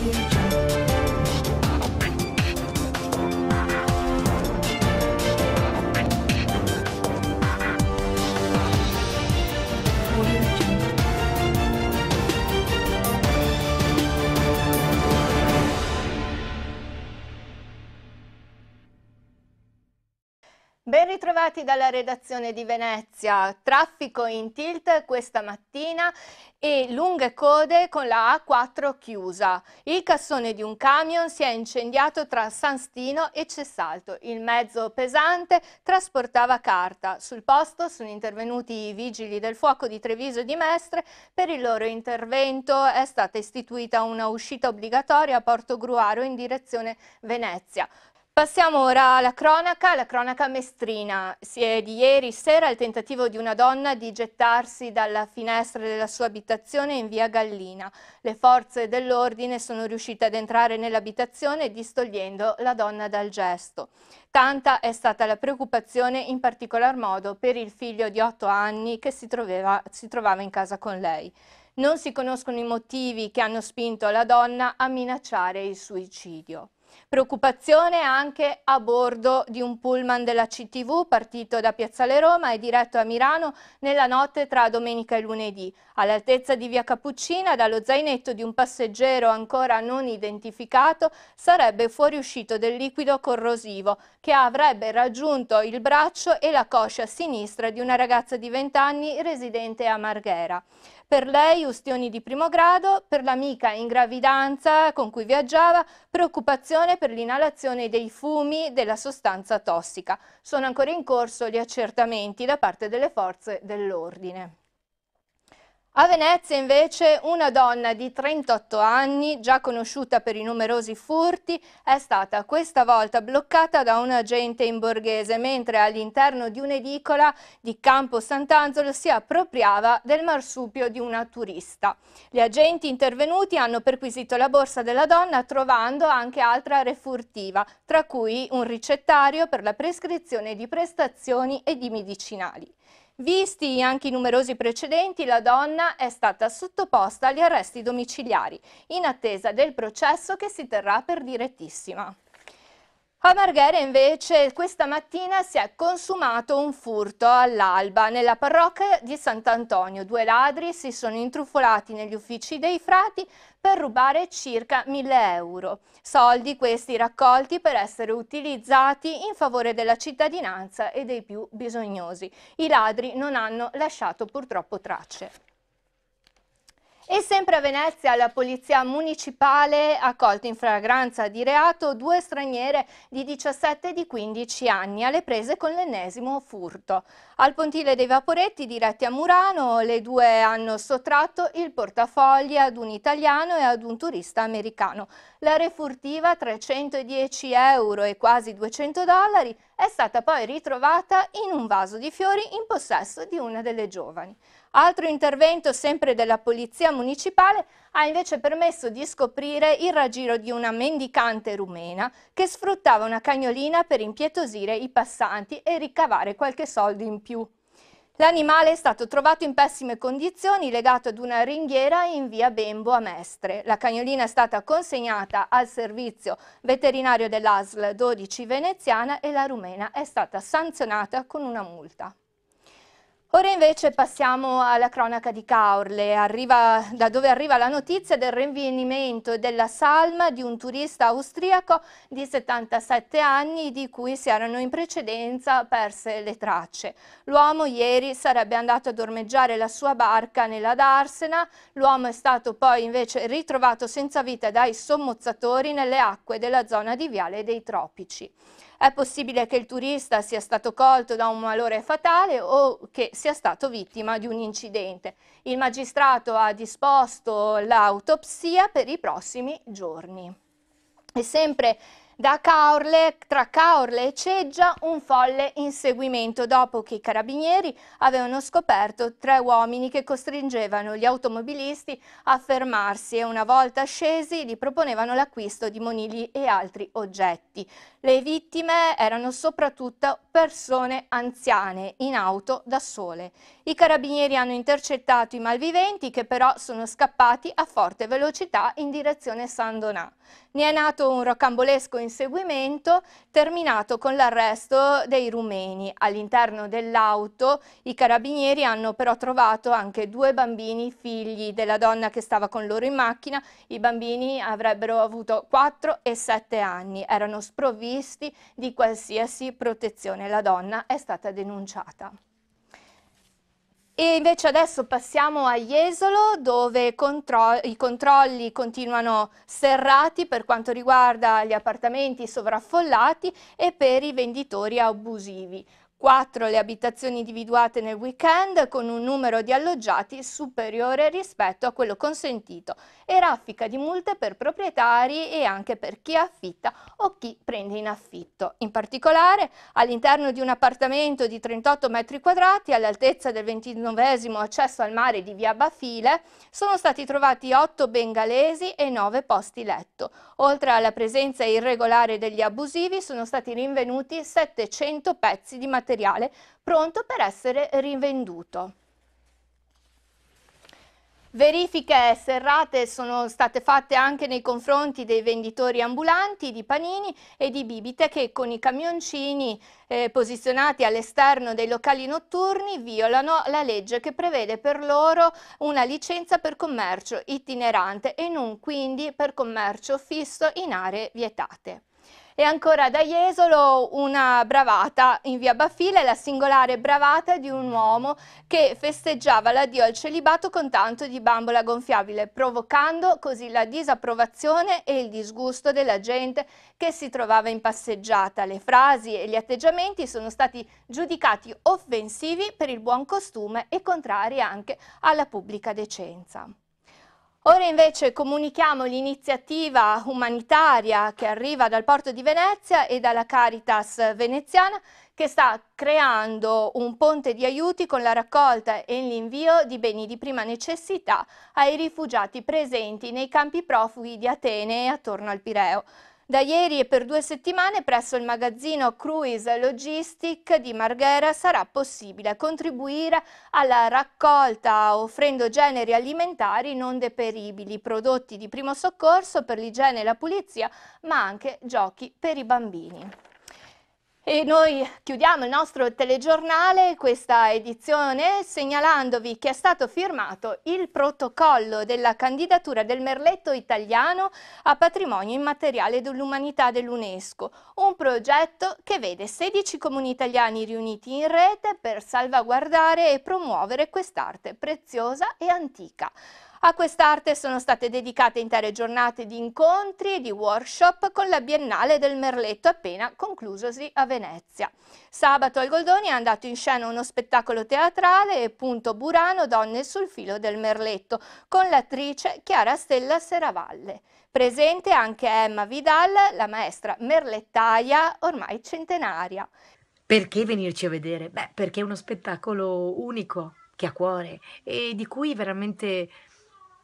You. Ben ritrovati dalla redazione di Venezia, traffico in tilt questa mattina e lunghe code con la A4 chiusa. Il cassone di un camion si è incendiato tra San Stino e Cessalto. Il mezzo pesante trasportava carta. Sul posto sono intervenuti i vigili del fuoco di Treviso e di Mestre. Per il loro intervento è stata istituita una uscita obbligatoria a Porto Gruaro in direzione Venezia. Passiamo ora alla cronaca, la cronaca mestrina. Si è di ieri sera il tentativo di una donna di gettarsi dalla finestra della sua abitazione in via Gallina. Le forze dell'ordine sono riuscite ad entrare nell'abitazione distogliendo la donna dal gesto. Tanta è stata la preoccupazione in particolar modo per il figlio di otto anni che si, troveva, si trovava in casa con lei. Non si conoscono i motivi che hanno spinto la donna a minacciare il suicidio. Preoccupazione anche a bordo di un pullman della CTV partito da Piazzale Roma e diretto a Milano nella notte tra domenica e lunedì. All'altezza di Via Cappuccina, dallo zainetto di un passeggero ancora non identificato, sarebbe fuoriuscito del liquido corrosivo che avrebbe raggiunto il braccio e la coscia sinistra di una ragazza di 20 anni residente a Marghera. Per lei ustioni di primo grado, per l'amica in gravidanza con cui viaggiava, preoccupazione prevenzione per l'inalazione dei fumi della sostanza tossica. Sono ancora in corso gli accertamenti da parte delle forze dell'ordine. A Venezia invece una donna di 38 anni, già conosciuta per i numerosi furti, è stata questa volta bloccata da un agente in borghese, mentre all'interno di un'edicola di Campo Sant'Anzolo si appropriava del marsupio di una turista. Gli agenti intervenuti hanno perquisito la borsa della donna trovando anche altra refurtiva, tra cui un ricettario per la prescrizione di prestazioni e di medicinali. Visti anche i numerosi precedenti, la donna è stata sottoposta agli arresti domiciliari in attesa del processo che si terrà per direttissima. A Marghera invece questa mattina si è consumato un furto all'alba nella parrocchia di Sant'Antonio. Due ladri si sono intrufolati negli uffici dei frati per rubare circa 1000 euro. Soldi questi raccolti per essere utilizzati in favore della cittadinanza e dei più bisognosi. I ladri non hanno lasciato purtroppo tracce. E sempre a Venezia la polizia municipale ha colto in fragranza di reato due straniere di 17 e di 15 anni alle prese con l'ennesimo furto. Al pontile dei Vaporetti diretti a Murano le due hanno sottratto il portafogli ad un italiano e ad un turista americano. La refurtiva 310 euro e quasi 200 dollari è stata poi ritrovata in un vaso di fiori in possesso di una delle giovani. Altro intervento sempre della Polizia Municipale ha invece permesso di scoprire il raggiro di una mendicante rumena che sfruttava una cagnolina per impietosire i passanti e ricavare qualche soldo in più. L'animale è stato trovato in pessime condizioni legato ad una ringhiera in via Bembo a Mestre. La cagnolina è stata consegnata al servizio veterinario dell'ASL 12 veneziana e la rumena è stata sanzionata con una multa. Ora invece passiamo alla cronaca di Caorle, arriva, da dove arriva la notizia del rinvenimento della salma di un turista austriaco di 77 anni di cui si erano in precedenza perse le tracce. L'uomo ieri sarebbe andato a dormeggiare la sua barca nella Darsena, l'uomo è stato poi invece ritrovato senza vita dai sommozzatori nelle acque della zona di Viale dei Tropici. È possibile che il turista sia stato colto da un malore fatale o che sia stato vittima di un incidente. Il magistrato ha disposto l'autopsia per i prossimi giorni. E sempre da Caorle, tra Caorle e Ceggia un folle inseguimento dopo che i carabinieri avevano scoperto tre uomini che costringevano gli automobilisti a fermarsi e una volta scesi gli proponevano l'acquisto di monili e altri oggetti. Le vittime erano soprattutto persone anziane in auto da sole. I carabinieri hanno intercettato i malviventi che però sono scappati a forte velocità in direzione San Donà. Ne è nato un rocambolesco inseguimento terminato con l'arresto dei rumeni. All'interno dell'auto i carabinieri hanno però trovato anche due bambini figli della donna che stava con loro in macchina. I bambini avrebbero avuto 4 e 7 anni, erano sprovvisti di qualsiasi protezione. La donna è stata denunciata. E invece adesso passiamo a Jesolo dove contro i controlli continuano serrati per quanto riguarda gli appartamenti sovraffollati e per i venditori abusivi. 4 le abitazioni individuate nel weekend con un numero di alloggiati superiore rispetto a quello consentito e raffica di multe per proprietari e anche per chi affitta o chi prende in affitto. In particolare all'interno di un appartamento di 38 metri quadrati all'altezza del 29 accesso al mare di via Bafile sono stati trovati 8 bengalesi e 9 posti letto. Oltre alla presenza irregolare degli abusivi sono stati rinvenuti 700 pezzi di materiale materiale pronto per essere rivenduto. Verifiche serrate sono state fatte anche nei confronti dei venditori ambulanti di panini e di bibite che con i camioncini eh, posizionati all'esterno dei locali notturni violano la legge che prevede per loro una licenza per commercio itinerante e non quindi per commercio fisso in aree vietate. E ancora da Jesolo una bravata in via Baffile, la singolare bravata di un uomo che festeggiava l'addio al celibato con tanto di bambola gonfiabile, provocando così la disapprovazione e il disgusto della gente che si trovava in passeggiata. Le frasi e gli atteggiamenti sono stati giudicati offensivi per il buon costume e contrari anche alla pubblica decenza. Ora invece comunichiamo l'iniziativa umanitaria che arriva dal Porto di Venezia e dalla Caritas veneziana che sta creando un ponte di aiuti con la raccolta e l'invio di beni di prima necessità ai rifugiati presenti nei campi profughi di Atene e attorno al Pireo da ieri e per due settimane presso il magazzino Cruise Logistic di Marghera sarà possibile contribuire alla raccolta offrendo generi alimentari non deperibili, prodotti di primo soccorso per l'igiene e la pulizia, ma anche giochi per i bambini. E noi chiudiamo il nostro telegiornale, questa edizione, segnalandovi che è stato firmato il protocollo della candidatura del merletto italiano a patrimonio immateriale dell'umanità dell'UNESCO, un progetto che vede 16 comuni italiani riuniti in rete per salvaguardare e promuovere quest'arte preziosa e antica. A quest'arte sono state dedicate intere giornate di incontri e di workshop con la Biennale del Merletto appena conclusosi a Venezia. Sabato al Goldoni è andato in scena uno spettacolo teatrale e punto burano Donne sul filo del Merletto con l'attrice Chiara Stella Seravalle. Presente anche Emma Vidal, la maestra merlettaia ormai centenaria. Perché venirci a vedere? Beh, perché è uno spettacolo unico che ha cuore e di cui veramente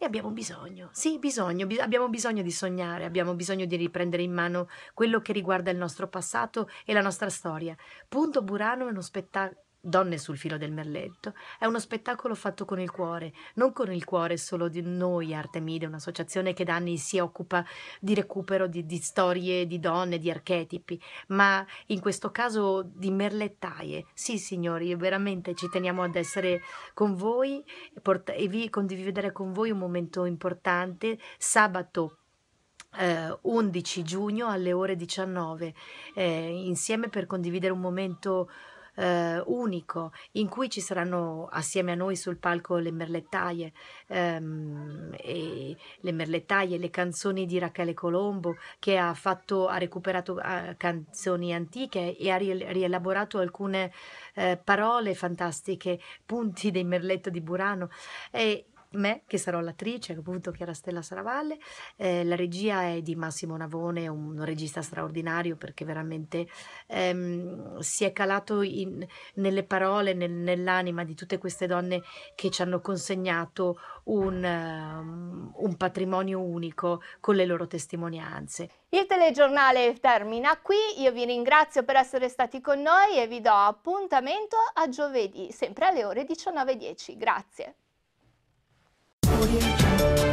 ne abbiamo bisogno, sì, bisogno, bi- abbiamo bisogno di sognare, abbiamo bisogno di riprendere in mano quello che riguarda il nostro passato e la nostra storia. Punto Burano è uno spettacolo Donne sul filo del merletto è uno spettacolo fatto con il cuore, non con il cuore solo di noi, Artemide, un'associazione che da anni si occupa di recupero di, di storie di donne, di archetipi, ma in questo caso di merlettaie. Sì, signori, veramente ci teniamo ad essere con voi e, port- e vi condividere con voi un momento importante. Sabato Uh, eh, 11 giugno alle ore 19 eh, insieme per condividere un momento eh, unico in cui ci saranno assieme a noi sul palco le merlettaie, ehm, e le merlettaie, le canzoni di Rachele Colombo che ha, fatto, ha recuperato eh, canzoni antiche e ha rielaborato alcune eh, parole fantastiche, punti dei merletto di Burano. E, me, che sarò l'attrice, appunto Chiara Stella Saravalle, eh, la regia è di Massimo Navone, un regista straordinario perché veramente ehm, si è calato in, nelle parole, nel, nell'anima di tutte queste donne che ci hanno consegnato un, um, un patrimonio unico con le loro testimonianze. Il telegiornale termina qui, io vi ringrazio per essere stati con noi e vi do appuntamento a giovedì, sempre alle ore 19.10. Grazie. 我眼